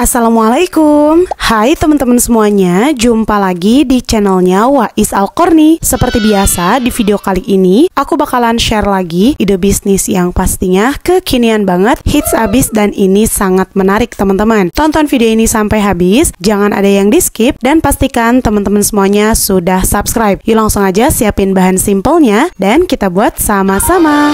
Assalamualaikum Hai teman-teman semuanya Jumpa lagi di channelnya Wais Alkorni Seperti biasa di video kali ini Aku bakalan share lagi ide bisnis yang pastinya kekinian banget Hits abis dan ini sangat menarik teman-teman Tonton video ini sampai habis Jangan ada yang di skip Dan pastikan teman-teman semuanya sudah subscribe Yuk langsung aja siapin bahan simpelnya Dan kita buat sama-sama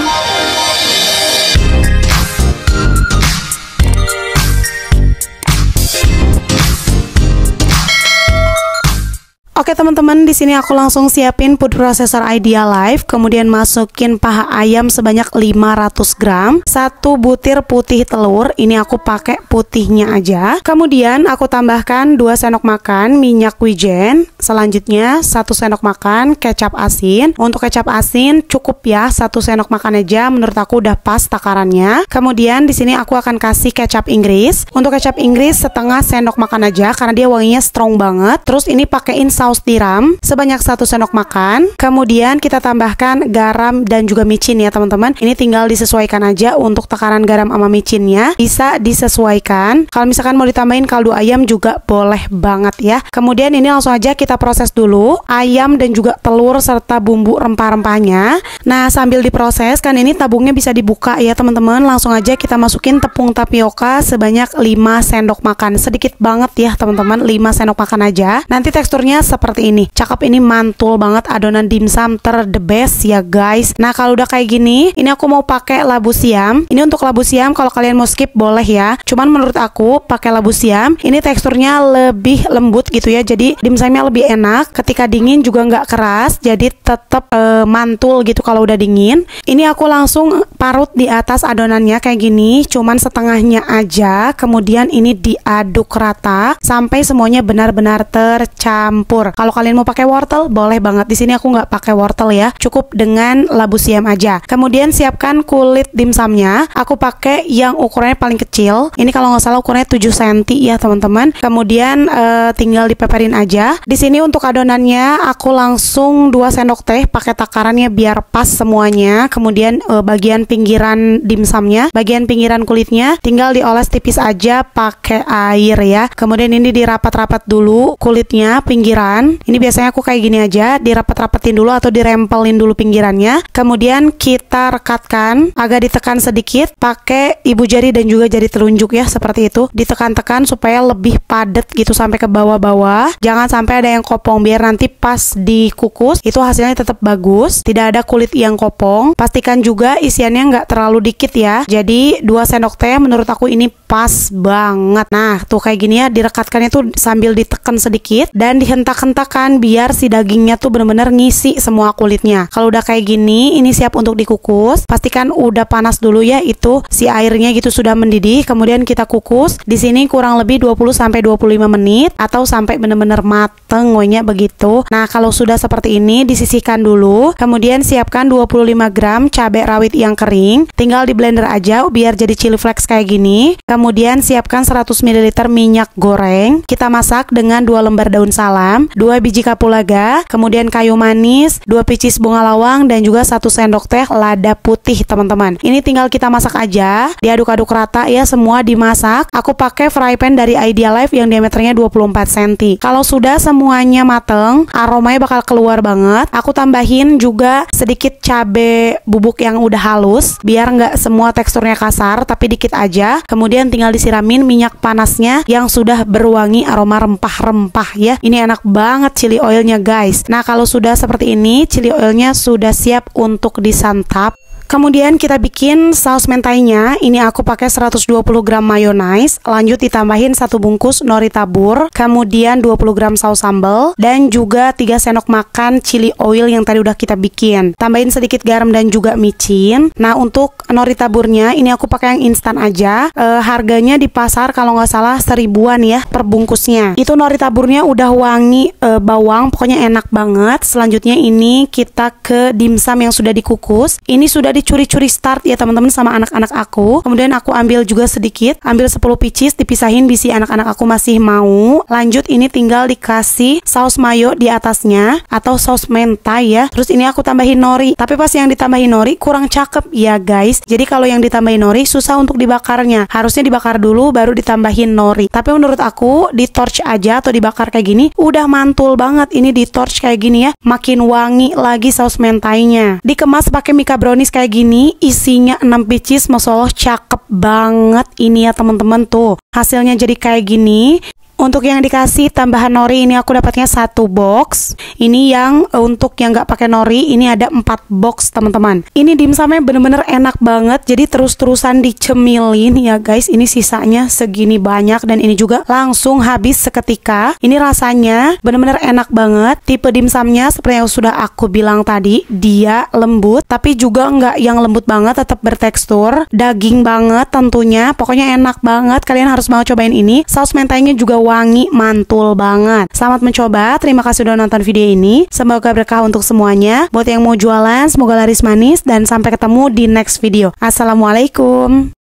Oke teman-teman, di sini aku langsung siapin food processor Idea Life, kemudian masukin paha ayam sebanyak 500 gram, satu butir putih telur, ini aku pakai putihnya aja. Kemudian aku tambahkan 2 sendok makan minyak wijen, selanjutnya 1 sendok makan kecap asin. Untuk kecap asin cukup ya, 1 sendok makan aja menurut aku udah pas takarannya. Kemudian di sini aku akan kasih kecap Inggris. Untuk kecap Inggris setengah sendok makan aja karena dia wanginya strong banget. Terus ini pakaiin saus saus tiram sebanyak satu sendok makan. Kemudian kita tambahkan garam dan juga micin ya teman-teman. Ini tinggal disesuaikan aja untuk tekanan garam sama micinnya. Bisa disesuaikan. Kalau misalkan mau ditambahin kaldu ayam juga boleh banget ya. Kemudian ini langsung aja kita proses dulu ayam dan juga telur serta bumbu rempah-rempahnya. Nah, sambil diproses kan ini tabungnya bisa dibuka ya teman-teman. Langsung aja kita masukin tepung tapioka sebanyak 5 sendok makan. Sedikit banget ya teman-teman, 5 sendok makan aja. Nanti teksturnya seperti ini. Cakep ini mantul banget adonan dimsum ter the best ya guys. Nah kalau udah kayak gini, ini aku mau pakai labu siam. Ini untuk labu siam kalau kalian mau skip boleh ya. Cuman menurut aku pakai labu siam, ini teksturnya lebih lembut gitu ya. Jadi dimsumnya lebih enak. Ketika dingin juga nggak keras, jadi tetap uh, eh, mantul gitu kalau udah dingin. Ini aku langsung parut di atas adonannya kayak gini, cuman setengahnya aja. Kemudian ini diaduk rata sampai semuanya benar-benar tercampur. Kalau kalian mau pakai wortel, boleh banget. Di sini aku nggak pakai wortel ya, cukup dengan labu siam aja. Kemudian siapkan kulit dimsumnya. Aku pakai yang ukurannya paling kecil. Ini kalau nggak salah ukurannya 7 cm ya teman-teman. Kemudian eh, tinggal dipeperin aja. Di sini untuk adonannya aku langsung 2 sendok teh pakai takarannya biar pas semuanya. Kemudian eh, bagian pinggiran dimsumnya, bagian pinggiran kulitnya, tinggal dioles tipis aja pakai air ya. Kemudian ini dirapat-rapat dulu kulitnya, pinggiran. Ini biasanya aku kayak gini aja, dirapat-rapatin dulu atau dirempelin dulu pinggirannya. Kemudian kita rekatkan agak ditekan sedikit pakai ibu jari dan juga jari telunjuk ya seperti itu. Ditekan-tekan supaya lebih padat gitu sampai ke bawah-bawah. Jangan sampai ada yang kopong biar nanti pas dikukus itu hasilnya tetap bagus, tidak ada kulit yang kopong. Pastikan juga isiannya kandungannya nggak terlalu dikit ya. Jadi 2 sendok teh menurut aku ini pas banget. Nah, tuh kayak gini ya, direkatkannya tuh sambil ditekan sedikit dan dihentak-hentakan biar si dagingnya tuh bener-bener ngisi semua kulitnya. Kalau udah kayak gini, ini siap untuk dikukus. Pastikan udah panas dulu ya itu si airnya gitu sudah mendidih, kemudian kita kukus. Di sini kurang lebih 20 sampai 25 menit atau sampai bener-bener mateng wanya begitu. Nah, kalau sudah seperti ini disisihkan dulu. Kemudian siapkan 25 gram cabai rawit yang kering kering Tinggal di blender aja biar jadi chili flakes kayak gini Kemudian siapkan 100 ml minyak goreng Kita masak dengan 2 lembar daun salam 2 biji kapulaga Kemudian kayu manis 2 picis bunga lawang Dan juga 1 sendok teh lada putih teman-teman Ini tinggal kita masak aja Diaduk-aduk rata ya semua dimasak Aku pakai fry pan dari Idea Life yang diameternya 24 cm Kalau sudah semuanya mateng Aromanya bakal keluar banget Aku tambahin juga sedikit cabai bubuk yang udah halus halus biar nggak semua teksturnya kasar tapi dikit aja kemudian tinggal disiramin minyak panasnya yang sudah berwangi aroma rempah-rempah ya ini enak banget chili oilnya guys nah kalau sudah seperti ini chili oilnya sudah siap untuk disantap Kemudian kita bikin saus mentainya. Ini aku pakai 120 gram mayonnaise, lanjut ditambahin satu bungkus nori tabur, kemudian 20 gram saus sambal dan juga 3 sendok makan chili oil yang tadi udah kita bikin. Tambahin sedikit garam dan juga micin. Nah, untuk nori taburnya ini aku pakai yang instan aja. E, harganya di pasar kalau nggak salah seribuan ya per bungkusnya. Itu nori taburnya udah wangi e, bawang, pokoknya enak banget. Selanjutnya ini kita ke dimsum yang sudah dikukus. Ini sudah dicuri-curi start ya teman-teman sama anak-anak aku. Kemudian aku ambil juga sedikit, ambil 10 picis dipisahin bisi anak-anak aku masih mau. Lanjut ini tinggal dikasih saus mayo di atasnya atau saus mentai ya. Terus ini aku tambahin nori. Tapi pas yang ditambahin nori kurang cakep ya guys. Jadi kalau yang ditambahin nori susah untuk dibakarnya. Harusnya dibakar dulu baru ditambahin nori. Tapi menurut aku di torch aja atau dibakar kayak gini udah mantul banget ini di torch kayak gini ya. Makin wangi lagi saus mentainya. Dikemas pakai mika brownies kayak kayak gini isinya 6 pieces Masya Allah cakep banget ini ya teman-teman tuh hasilnya jadi kayak gini untuk yang dikasih tambahan nori ini aku dapatnya satu box. Ini yang eh, untuk yang nggak pakai nori ini ada empat box teman-teman. Ini dimsumnya bener-bener enak banget. Jadi terus-terusan dicemilin ya guys. Ini sisanya segini banyak dan ini juga langsung habis seketika. Ini rasanya bener-bener enak banget. Tipe dimsumnya seperti yang sudah aku bilang tadi dia lembut tapi juga nggak yang lembut banget tetap bertekstur daging banget tentunya pokoknya enak banget kalian harus mau cobain ini saus mentainya juga wangi mantul banget. Selamat mencoba, terima kasih sudah nonton video ini. Semoga berkah untuk semuanya. Buat yang mau jualan, semoga laris manis dan sampai ketemu di next video. Assalamualaikum.